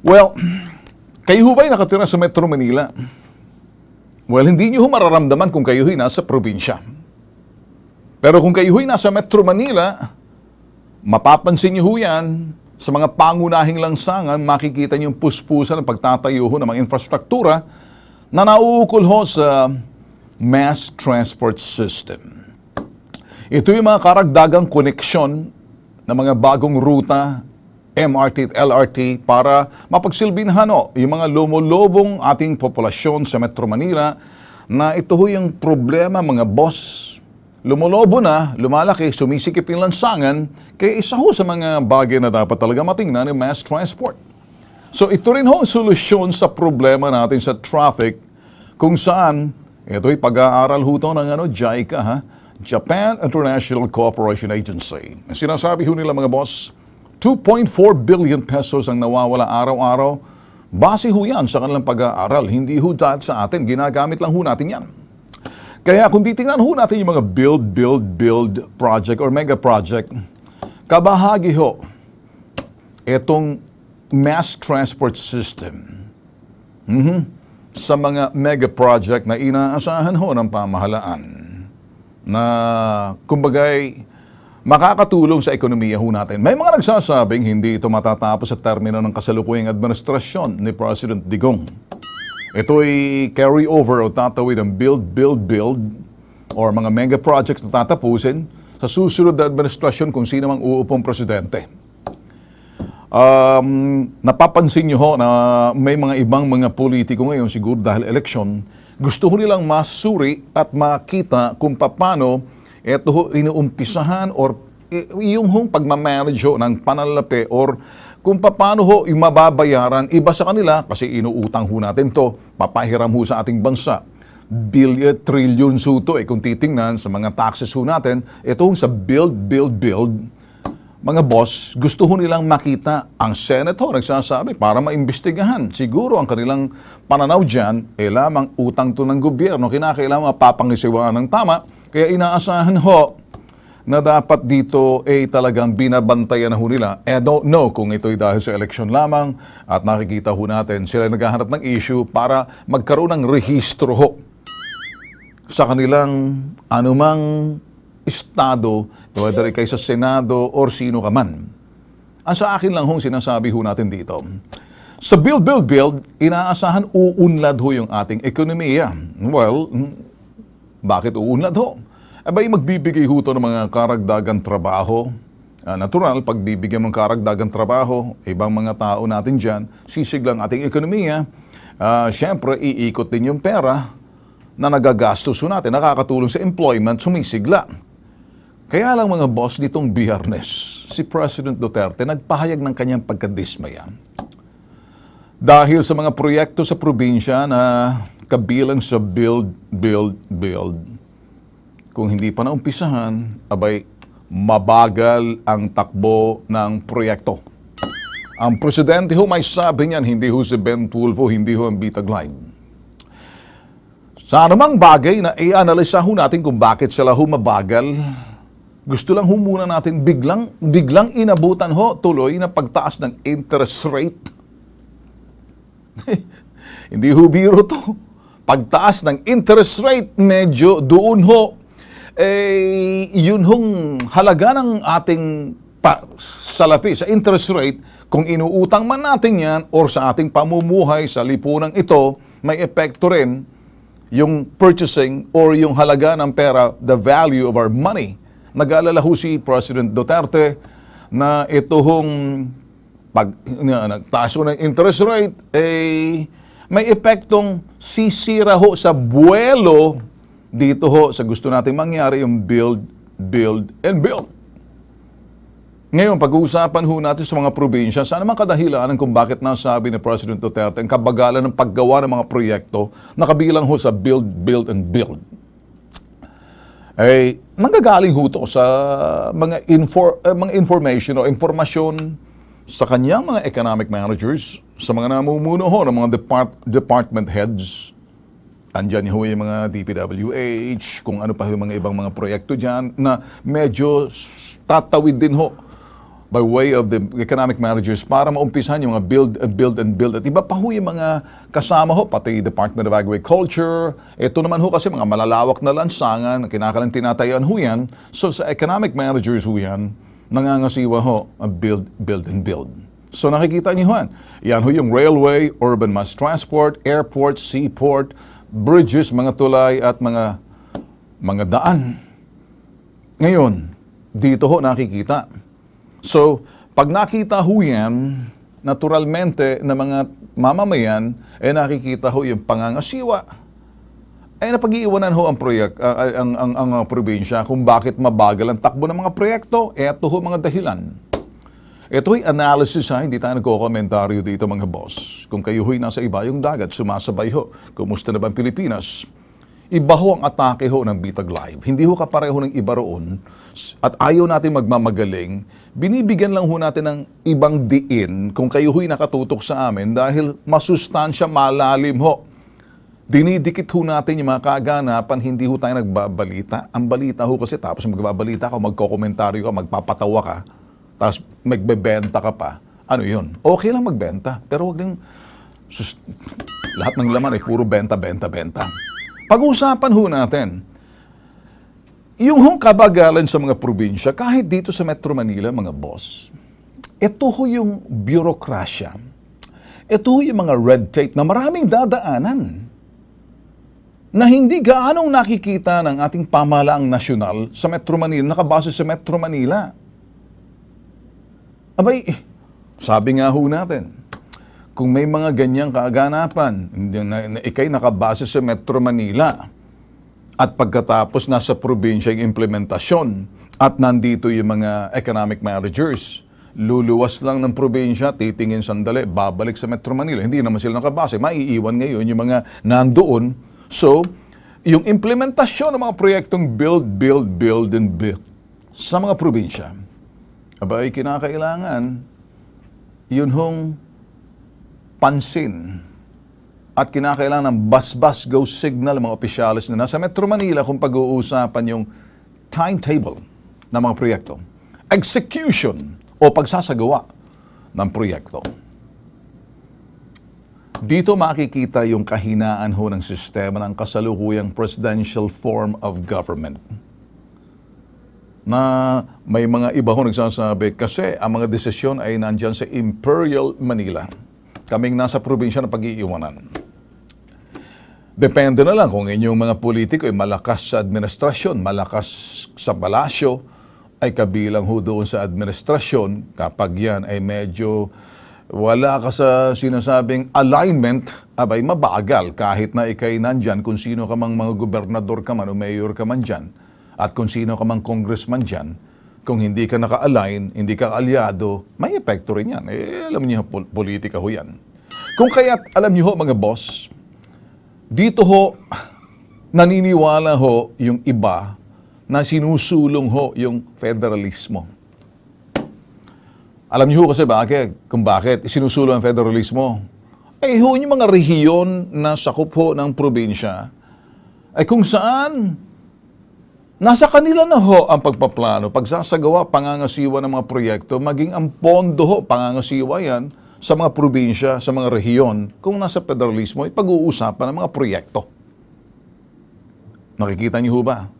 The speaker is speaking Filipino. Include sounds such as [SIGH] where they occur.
Well, kayo ho ba'y nakatira sa Metro Manila? Well, hindi nyo ho mararamdaman kung kayo ho'y nasa probinsya. Pero kung kayo ho'y nasa Metro Manila, mapapansin nyo ho yan sa mga pangunahing langsangan, makikita nyo yung puspusan ng pagtatayo ho ng mga infrastruktura na nauukol ho sa mass transport system. Ito yung mga karagdagang koneksyon ng mga bagong ruta MRT at LRT para mapagsilbinhan yung mga lumulobong ating populasyon sa Metro Manila na ito ho yung problema mga boss. Lumulobo na, lumalaki, sumisikip yung lansangan, kaya isa ho sa mga bagay na dapat talaga matingnan ng mass transport. So ito rin ho ang solusyon sa problema natin sa traffic kung saan, ito ay pag-aaral ho ito ng ano, JICA ha, Japan International Cooperation Agency. Sinasabi ho nila mga boss, 2.4 billion pesos ang nawawala araw-araw. Base ho yan sa kanilang pag-aaral. Hindi ho dahil sa atin. Ginagamit lang ho natin yan. Kaya kung titingnan ho natin yung mga build, build, build project or mega project, kabahagi ho itong mass transport system mm-hmm. sa mga mega project na inaasahan ho ng pamahalaan na kumbagay makakatulong sa ekonomiya ho natin. May mga nagsasabing hindi ito matatapos sa termino ng kasalukuyang administrasyon ni President Digong. Ito ay carry over o tatawid ang build, build, build or mga mega projects na tatapusin sa susunod na administrasyon kung sino mang uupong presidente. Um, napapansin nyo ho na may mga ibang mga politiko ngayon siguro dahil eleksyon, gusto ho nilang masuri at makita kung paano ito ho inuumpisahan or yung hong pagmamanage ho ng pananlapi or kung paano ho yung mababayaran iba sa kanila kasi inuutang ho natin to, papahiram ho sa ating bansa. Billion, trillion ho to eh. Kung titingnan sa mga taxes ho natin, ito ho sa build, build, build, mga boss, gusto ho nilang makita ang Senate ho, nagsasabi, para maimbestigahan. Siguro ang kanilang pananaw dyan, eh lamang utang to ng gobyerno, kinakailangan mapapangisiwaan ng tama, kaya inaasahan ho na dapat dito ay eh, talagang binabantayan na ho nila. I don't know kung ito'y dahil sa election lamang at nakikita ho natin sila naghahanap ng issue para magkaroon ng rehistro ho sa kanilang anumang estado, whether kay sa Senado or sino ka man. Ang sa akin lang hong sinasabi ho natin dito, sa build, build, build, inaasahan uunlad ho yung ating ekonomiya. Well, bakit uunlad ho? Abay magbibigay ho to ng mga karagdagan trabaho. Uh, natural, pagbibigyan ng karagdagan trabaho, ibang mga tao natin dyan, sisiglang ating ekonomiya, uh, syempre iikot din yung pera na nagagastos natin, nakakatulong sa employment, sumisigla. Kaya lang mga boss nitong biyernes, si President Duterte nagpahayag ng kanyang pagkadismaya. Dahil sa mga proyekto sa probinsya na kabilang sa build, build, build. Kung hindi pa naumpisahan, abay, mabagal ang takbo ng proyekto. Ang presidente ho may sabi niyan, hindi ho si Ben Tulfo, hindi ho ang Bitag Live. Sa anumang bagay na i-analisa ho natin kung bakit sila ho mabagal, gusto lang ho muna natin biglang, biglang inabutan ho tuloy na pagtaas ng interest rate. [LAUGHS] hindi ho biro to pagtaas ng interest rate, medyo doon ho, eh, yun hong halaga ng ating pa, salapi sa interest rate, kung inuutang man natin yan or sa ating pamumuhay sa lipunang ito, may epekto rin yung purchasing or yung halaga ng pera, the value of our money. Nag-aalala ho si President Duterte na ito hong pag na, nagtaas ng interest rate, eh, may epektong sisira ho sa buwelo dito ho sa gusto nating mangyari yung build, build, and build. Ngayon, pag-uusapan ho natin sa mga probinsya, saan naman kadahilanan kung bakit nasabi ni President Duterte ang kabagalan ng paggawa ng mga proyekto na kabilang ho sa build, build, and build. Eh, nanggagaling ho to sa mga, infor, uh, eh, mga information o informasyon sa kanyang mga economic managers, sa mga namumuno ho ng mga depart- department heads, andyan ho yung mga DPWH, kung ano pa yung mga ibang mga proyekto dyan, na medyo tatawid din ho by way of the economic managers para maumpisan yung mga build and build and build. At iba pa ho yung mga kasama ho, pati Department of Agriculture. Ito naman ho kasi mga malalawak na lansangan, na kinakalang tinatayuan ho yan. So sa economic managers ho yan, nangangasiwa ho, build, build and build. So nakikita niyo yan. Yan ho yung railway, urban mass transport, airport, seaport, bridges, mga tulay at mga mga daan. Ngayon, dito ho nakikita. So, pag nakita ho yan, naturalmente na mga mamamayan, eh nakikita ho yung pangangasiwa ay eh, napag-iiwanan ho ang, proyek, ah, ah, ang, ang, ang, ah, probinsya kung bakit mabagal ang takbo ng mga proyekto. Ito ho mga dahilan. Ito ay analysis ha, hindi tayo nagko-komentaryo dito mga boss. Kung kayo ho'y nasa iba yung dagat, sumasabay ho. Kumusta na ba ang Pilipinas? Iba ho ang atake ho ng Bitag Live. Hindi ho kapareho ng iba roon at ayaw natin magmamagaling. Binibigyan lang ho natin ng ibang diin kung kayo ho'y nakatutok sa amin dahil masustansya malalim ho Dinidikit ho natin yung mga kaaganapan, hindi ho tayo nagbabalita. Ang balita ho kasi tapos magbabalita ka, magkokomentaryo ka, magpapatawa ka, tapos magbebenta ka pa. Ano yun? Okay lang magbenta, pero wag din... Sus, lahat ng laman ay puro benta, benta, benta. Pag-usapan ho natin, yung hong kabagalan sa mga probinsya, kahit dito sa Metro Manila, mga boss, ito ho yung bureaucracia. Ito ho yung mga red tape na maraming dadaanan na hindi gaanong nakikita ng ating pamahalaang nasyonal sa Metro Manila, nakabase sa Metro Manila. Abay, sabi nga ho natin, kung may mga ganyang kaaganapan, na, na, ikay nakabase sa Metro Manila, at pagkatapos nasa probinsya yung implementasyon, at nandito yung mga economic managers, luluwas lang ng probinsya, titingin sandali, babalik sa Metro Manila. Hindi naman sila nakabase. Maiiwan ngayon yung mga nandoon So, yung implementasyon ng mga proyektong build, build, build, and build sa mga probinsya, abay kinakailangan yun hong pansin at kinakailangan ng bas-bas go signal ng mga opisyalis na nasa Metro Manila kung pag-uusapan yung timetable ng mga proyekto, execution o pagsasagawa ng proyekto. Dito makikita yung kahinaan ho ng sistema ng kasalukuyang presidential form of government. Na may mga iba ho nagsasabi kasi ang mga desisyon ay nandyan sa Imperial Manila. Kaming nasa probinsya na pag-iiwanan. Depende na lang kung inyong mga politiko ay malakas sa administrasyon, malakas sa palasyo, ay kabilang ho doon sa administrasyon kapag yan ay medyo wala ka sa sinasabing alignment, abay mabagal kahit na ikay nandyan kung sino ka mang mga gobernador ka man o mayor ka man dyan at kung sino ka mang congressman dyan, kung hindi ka naka-align, hindi ka aliado, may epekto rin yan. Eh, alam niyo, pol- politika ho yan. Kung kaya't alam niyo ho mga boss, dito ho naniniwala ho yung iba na sinusulong ho yung federalismo. Alam niyo ho kasi bakit? Kung bakit? Isinusulo ang federalismo. Eh, ho, yung mga rehiyon na sakop ho ng probinsya, ay kung saan Nasa kanila na ho ang pagpaplano, pagsasagawa, pangangasiwa ng mga proyekto, maging ang pondo ho, pangangasiwa yan, sa mga probinsya, sa mga rehiyon, kung nasa federalismo, ipag-uusapan ng mga proyekto. Nakikita niyo ho ba?